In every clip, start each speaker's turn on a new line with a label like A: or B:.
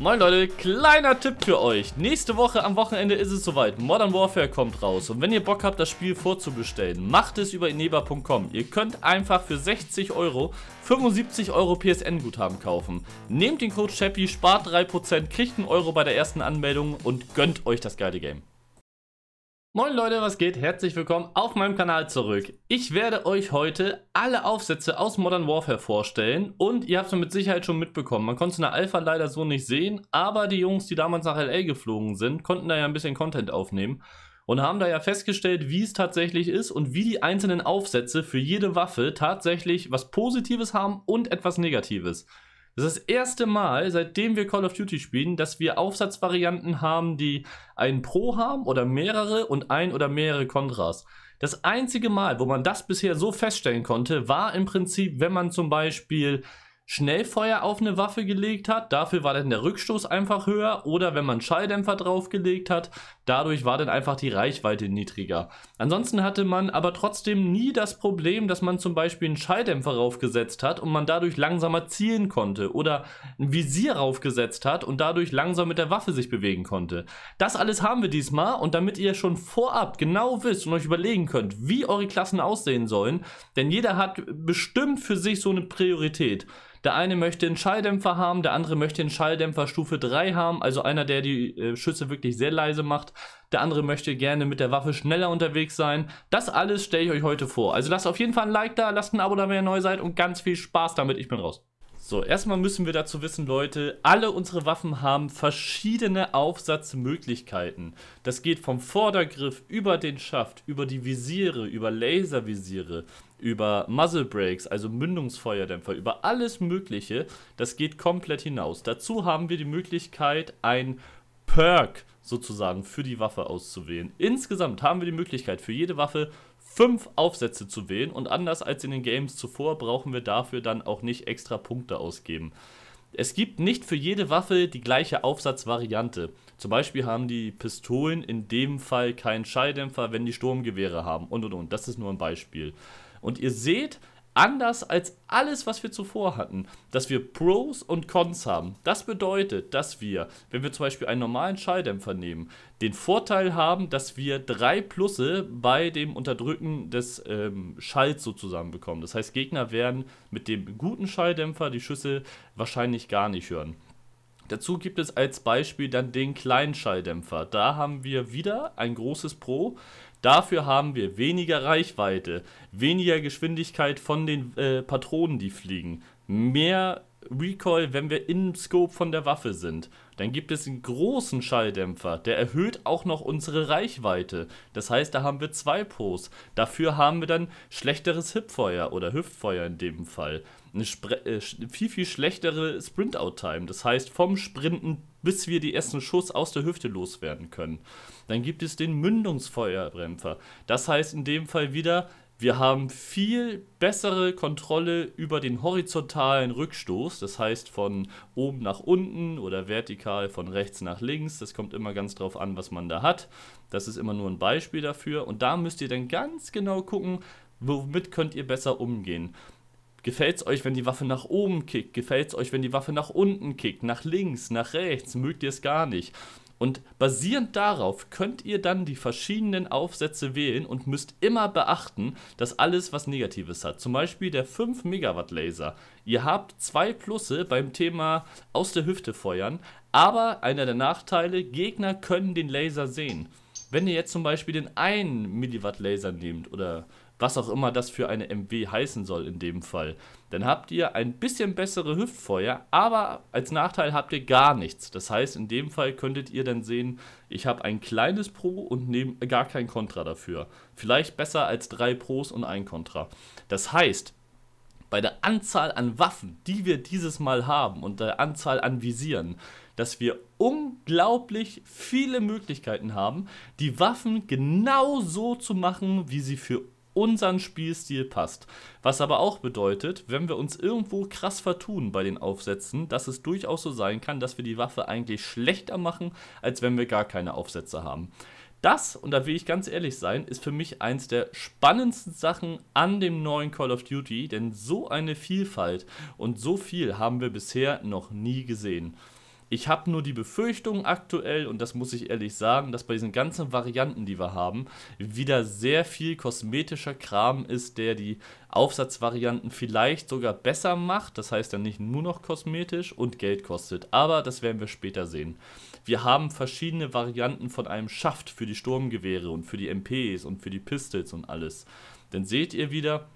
A: Moin Leute, kleiner Tipp für euch. Nächste Woche am Wochenende ist es soweit. Modern Warfare kommt raus. Und wenn ihr Bock habt, das Spiel vorzubestellen, macht es über ineba.com. Ihr könnt einfach für 60 Euro 75 Euro PSN-Guthaben kaufen. Nehmt den Code Chappy, spart 3%, kriegt einen Euro bei der ersten Anmeldung und gönnt euch das geile Game. Moin Leute, was geht? Herzlich willkommen auf meinem Kanal zurück. Ich werde euch heute alle Aufsätze aus Modern Warfare vorstellen und ihr habt es mit Sicherheit schon mitbekommen. Man konnte es in der Alpha leider so nicht sehen, aber die Jungs, die damals nach LA geflogen sind, konnten da ja ein bisschen Content aufnehmen und haben da ja festgestellt, wie es tatsächlich ist und wie die einzelnen Aufsätze für jede Waffe tatsächlich was Positives haben und etwas Negatives. Das ist das erste Mal, seitdem wir Call of Duty spielen, dass wir Aufsatzvarianten haben, die einen Pro haben oder mehrere und ein oder mehrere Kontras. Das einzige Mal, wo man das bisher so feststellen konnte, war im Prinzip, wenn man zum Beispiel Schnellfeuer auf eine Waffe gelegt hat, dafür war dann der Rückstoß einfach höher oder wenn man Schalldämpfer draufgelegt hat, dadurch war dann einfach die Reichweite niedriger. Ansonsten hatte man aber trotzdem nie das Problem, dass man zum Beispiel einen Schalldämpfer draufgesetzt hat und man dadurch langsamer zielen konnte oder ein Visier draufgesetzt hat und dadurch langsam mit der Waffe sich bewegen konnte. Das alles haben wir diesmal und damit ihr schon vorab genau wisst und euch überlegen könnt, wie eure Klassen aussehen sollen, denn jeder hat bestimmt für sich so eine Priorität. Der eine möchte einen Schalldämpfer haben, der andere möchte einen Schalldämpfer Stufe 3 haben, also einer, der die äh, Schüsse wirklich sehr leise macht. Der andere möchte gerne mit der Waffe schneller unterwegs sein. Das alles stelle ich euch heute vor. Also lasst auf jeden Fall ein Like da, lasst ein Abo da, wenn ihr neu seid und ganz viel Spaß damit. Ich bin raus. So, erstmal müssen wir dazu wissen, Leute, alle unsere Waffen haben verschiedene Aufsatzmöglichkeiten. Das geht vom Vordergriff über den Schaft, über die Visiere, über Laservisiere, über Muzzle Brakes, also Mündungsfeuerdämpfer, über alles Mögliche. Das geht komplett hinaus. Dazu haben wir die Möglichkeit, ein Perk sozusagen für die Waffe auszuwählen. Insgesamt haben wir die Möglichkeit, für jede Waffe fünf Aufsätze zu wählen und anders als in den Games zuvor brauchen wir dafür dann auch nicht extra Punkte ausgeben. Es gibt nicht für jede Waffe die gleiche Aufsatzvariante. Zum Beispiel haben die Pistolen in dem Fall keinen Schalldämpfer, wenn die Sturmgewehre haben und und und. Das ist nur ein Beispiel. Und ihr seht, anders als alles, was wir zuvor hatten, dass wir Pros und Cons haben. Das bedeutet, dass wir, wenn wir zum Beispiel einen normalen Schalldämpfer nehmen, den Vorteil haben, dass wir drei Plusse bei dem Unterdrücken des ähm, Schalls sozusagen bekommen. Das heißt, Gegner werden mit dem guten Schalldämpfer die Schüsse wahrscheinlich gar nicht hören. Dazu gibt es als Beispiel dann den kleinen Schalldämpfer. Da haben wir wieder ein großes Pro, Dafür haben wir weniger Reichweite, weniger Geschwindigkeit von den äh, Patronen, die fliegen, mehr Recoil, wenn wir im Scope von der Waffe sind. Dann gibt es einen großen Schalldämpfer, der erhöht auch noch unsere Reichweite. Das heißt, da haben wir zwei Pros. Dafür haben wir dann schlechteres Hipfeuer oder Hüftfeuer in dem Fall. Eine äh, viel, viel schlechtere Sprint-Out-Time. Das heißt, vom Sprinten bis wir die ersten Schuss aus der Hüfte loswerden können. Dann gibt es den Mündungsfeuerdämpfer. Das heißt in dem Fall wieder, wir haben viel bessere Kontrolle über den horizontalen Rückstoß, das heißt von oben nach unten oder vertikal von rechts nach links. Das kommt immer ganz drauf an, was man da hat. Das ist immer nur ein Beispiel dafür. Und da müsst ihr dann ganz genau gucken, womit könnt ihr besser umgehen. Gefällt es euch, wenn die Waffe nach oben kickt? Gefällt es euch, wenn die Waffe nach unten kickt? Nach links, nach rechts? Mögt ihr es gar nicht? Und basierend darauf könnt ihr dann die verschiedenen Aufsätze wählen und müsst immer beachten, dass alles was Negatives hat. Zum Beispiel der 5 Megawatt Laser. Ihr habt zwei Plusse beim Thema aus der Hüfte feuern, aber einer der Nachteile, Gegner können den Laser sehen. Wenn ihr jetzt zum Beispiel den 1 Milliwatt Laser nehmt oder was auch immer das für eine MW heißen soll in dem Fall. Dann habt ihr ein bisschen bessere Hüftfeuer, aber als Nachteil habt ihr gar nichts. Das heißt, in dem Fall könntet ihr dann sehen, ich habe ein kleines Pro und nehme gar kein Kontra dafür. Vielleicht besser als drei Pros und ein Kontra. Das heißt, bei der Anzahl an Waffen, die wir dieses Mal haben und der Anzahl an Visieren, dass wir unglaublich viele Möglichkeiten haben, die Waffen genau so zu machen, wie sie für unseren Spielstil passt. Was aber auch bedeutet, wenn wir uns irgendwo krass vertun bei den Aufsätzen, dass es durchaus so sein kann, dass wir die Waffe eigentlich schlechter machen, als wenn wir gar keine Aufsätze haben. Das, und da will ich ganz ehrlich sein, ist für mich eins der spannendsten Sachen an dem neuen Call of Duty, denn so eine Vielfalt und so viel haben wir bisher noch nie gesehen. Ich habe nur die Befürchtung aktuell, und das muss ich ehrlich sagen, dass bei diesen ganzen Varianten, die wir haben, wieder sehr viel kosmetischer Kram ist, der die Aufsatzvarianten vielleicht sogar besser macht. Das heißt dann nicht nur noch kosmetisch und Geld kostet. Aber das werden wir später sehen. Wir haben verschiedene Varianten von einem Schaft für die Sturmgewehre und für die MPs und für die Pistols und alles. Dann seht ihr wieder,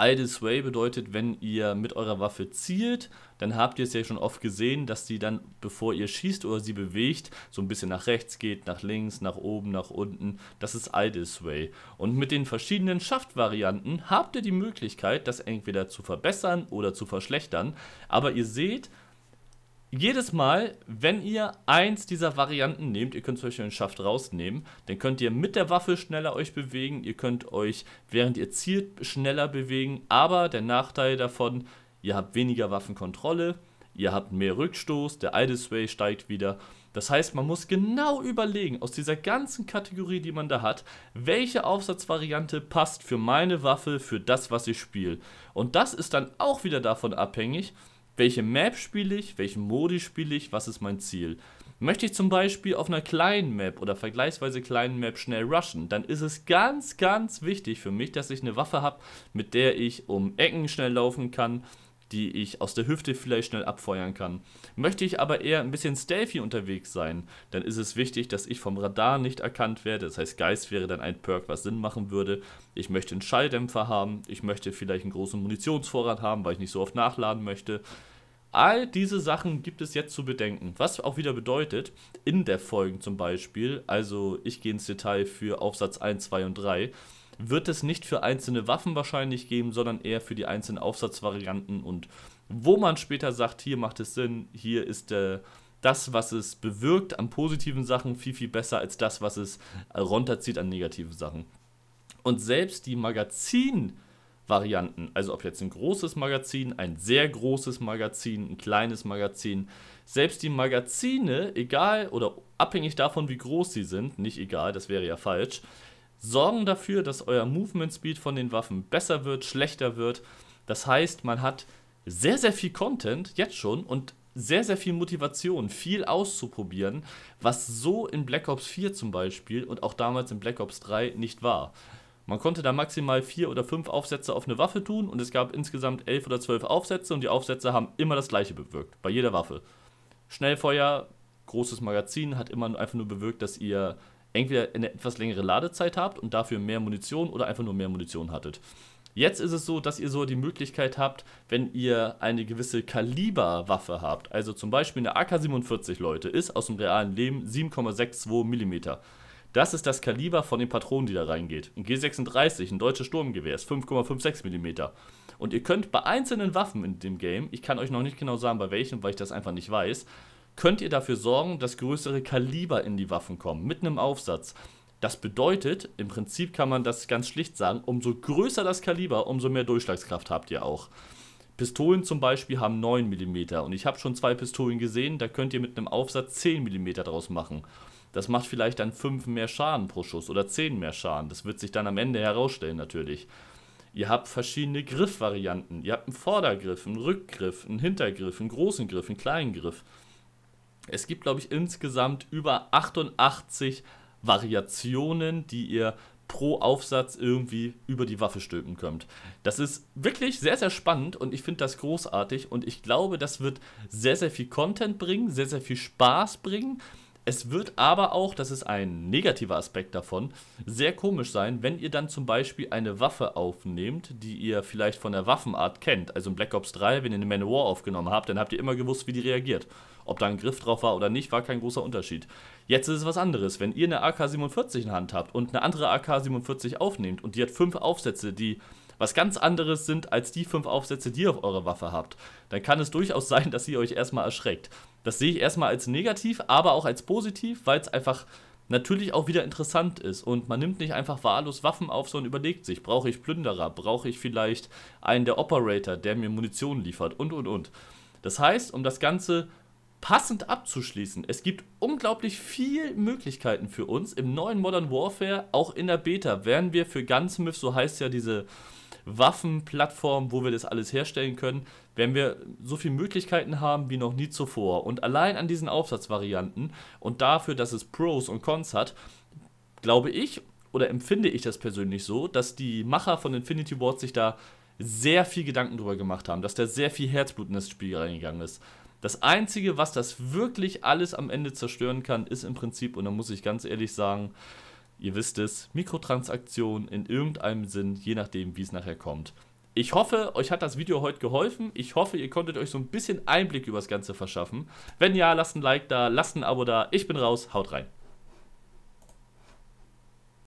A: Idle Sway bedeutet, wenn ihr mit eurer Waffe zielt, dann habt ihr es ja schon oft gesehen, dass sie dann, bevor ihr schießt oder sie bewegt, so ein bisschen nach rechts geht, nach links, nach oben, nach unten. Das ist Idle Sway. Und mit den verschiedenen Schaftvarianten habt ihr die Möglichkeit, das entweder zu verbessern oder zu verschlechtern. Aber ihr seht, jedes Mal, wenn ihr eins dieser Varianten nehmt, ihr könnt zum Beispiel einen Schaft rausnehmen, dann könnt ihr mit der Waffe schneller euch bewegen, ihr könnt euch, während ihr zielt, schneller bewegen, aber der Nachteil davon, ihr habt weniger Waffenkontrolle, ihr habt mehr Rückstoß, der Idle steigt wieder. Das heißt, man muss genau überlegen, aus dieser ganzen Kategorie, die man da hat, welche Aufsatzvariante passt für meine Waffe, für das, was ich spiele. Und das ist dann auch wieder davon abhängig, welche Map spiele ich, welchen Modi spiele ich, was ist mein Ziel. Möchte ich zum Beispiel auf einer kleinen Map oder vergleichsweise kleinen Map schnell rushen, dann ist es ganz, ganz wichtig für mich, dass ich eine Waffe habe, mit der ich um Ecken schnell laufen kann, die ich aus der Hüfte vielleicht schnell abfeuern kann. Möchte ich aber eher ein bisschen stealthy unterwegs sein, dann ist es wichtig, dass ich vom Radar nicht erkannt werde. Das heißt, Geist wäre dann ein Perk, was Sinn machen würde. Ich möchte einen Schalldämpfer haben, ich möchte vielleicht einen großen Munitionsvorrat haben, weil ich nicht so oft nachladen möchte. All diese Sachen gibt es jetzt zu bedenken. Was auch wieder bedeutet, in der Folgen zum Beispiel, also ich gehe ins Detail für Aufsatz 1, 2 und 3, wird es nicht für einzelne Waffen wahrscheinlich geben, sondern eher für die einzelnen Aufsatzvarianten und wo man später sagt, hier macht es Sinn, hier ist äh, das, was es bewirkt an positiven Sachen, viel, viel besser als das, was es äh, runterzieht an negativen Sachen. Und selbst die Magazin-Varianten, also ob jetzt ein großes Magazin, ein sehr großes Magazin, ein kleines Magazin, selbst die Magazine, egal oder abhängig davon, wie groß sie sind, nicht egal, das wäre ja falsch, sorgen dafür, dass euer Movement Speed von den Waffen besser wird, schlechter wird. Das heißt, man hat sehr, sehr viel Content jetzt schon und sehr, sehr viel Motivation, viel auszuprobieren, was so in Black Ops 4 zum Beispiel und auch damals in Black Ops 3 nicht war. Man konnte da maximal vier oder fünf Aufsätze auf eine Waffe tun und es gab insgesamt elf oder zwölf Aufsätze und die Aufsätze haben immer das gleiche bewirkt, bei jeder Waffe. Schnellfeuer, großes Magazin, hat immer einfach nur bewirkt, dass ihr entweder eine etwas längere Ladezeit habt und dafür mehr Munition oder einfach nur mehr Munition hattet. Jetzt ist es so, dass ihr so die Möglichkeit habt, wenn ihr eine gewisse Kaliberwaffe habt, also zum Beispiel eine AK-47, Leute, ist aus dem realen Leben 7,62 mm. Das ist das Kaliber von den Patronen, die da reingeht. Ein G36, ein deutsches Sturmgewehr, ist 5,56 mm. Und ihr könnt bei einzelnen Waffen in dem Game, ich kann euch noch nicht genau sagen, bei welchen, weil ich das einfach nicht weiß, könnt ihr dafür sorgen, dass größere Kaliber in die Waffen kommen, mit einem Aufsatz. Das bedeutet, im Prinzip kann man das ganz schlicht sagen, umso größer das Kaliber, umso mehr Durchschlagskraft habt ihr auch. Pistolen zum Beispiel haben 9 mm und ich habe schon zwei Pistolen gesehen, da könnt ihr mit einem Aufsatz 10 mm draus machen. Das macht vielleicht dann 5 mehr Schaden pro Schuss oder 10 mehr Schaden. Das wird sich dann am Ende herausstellen natürlich. Ihr habt verschiedene Griffvarianten. Ihr habt einen Vordergriff, einen Rückgriff, einen Hintergriff, einen großen Griff, einen kleinen Griff. Es gibt, glaube ich, insgesamt über 88 Variationen, die ihr pro Aufsatz irgendwie über die Waffe stülpen könnt. Das ist wirklich sehr, sehr spannend und ich finde das großartig und ich glaube, das wird sehr, sehr viel Content bringen, sehr, sehr viel Spaß bringen. Es wird aber auch, das ist ein negativer Aspekt davon, sehr komisch sein, wenn ihr dann zum Beispiel eine Waffe aufnehmt, die ihr vielleicht von der Waffenart kennt. Also in Black Ops 3, wenn ihr eine Man of War aufgenommen habt, dann habt ihr immer gewusst, wie die reagiert. Ob da ein Griff drauf war oder nicht, war kein großer Unterschied. Jetzt ist es was anderes. Wenn ihr eine AK-47 in der Hand habt und eine andere AK-47 aufnehmt und die hat fünf Aufsätze, die was ganz anderes sind als die fünf Aufsätze, die ihr auf eurer Waffe habt, dann kann es durchaus sein, dass sie euch erstmal erschreckt. Das sehe ich erstmal als negativ, aber auch als positiv, weil es einfach natürlich auch wieder interessant ist und man nimmt nicht einfach wahllos Waffen auf, sondern überlegt sich, brauche ich Plünderer, brauche ich vielleicht einen der Operator, der mir Munition liefert und und und. Das heißt, um das Ganze passend abzuschließen. Es gibt unglaublich viel Möglichkeiten für uns im neuen Modern Warfare, auch in der Beta, werden wir für Gunsmith, so heißt ja diese Waffenplattform, wo wir das alles herstellen können, werden wir so viele Möglichkeiten haben wie noch nie zuvor. Und allein an diesen Aufsatzvarianten und dafür, dass es Pros und Cons hat, glaube ich oder empfinde ich das persönlich so, dass die Macher von Infinity Ward sich da sehr viel Gedanken drüber gemacht haben, dass da sehr viel Herzblut in das Spiel reingegangen ist. Das Einzige, was das wirklich alles am Ende zerstören kann, ist im Prinzip, und da muss ich ganz ehrlich sagen, ihr wisst es, Mikrotransaktionen in irgendeinem Sinn, je nachdem, wie es nachher kommt. Ich hoffe, euch hat das Video heute geholfen. Ich hoffe, ihr konntet euch so ein bisschen Einblick über das Ganze verschaffen. Wenn ja, lasst ein Like da, lasst ein Abo da. Ich bin raus, haut rein.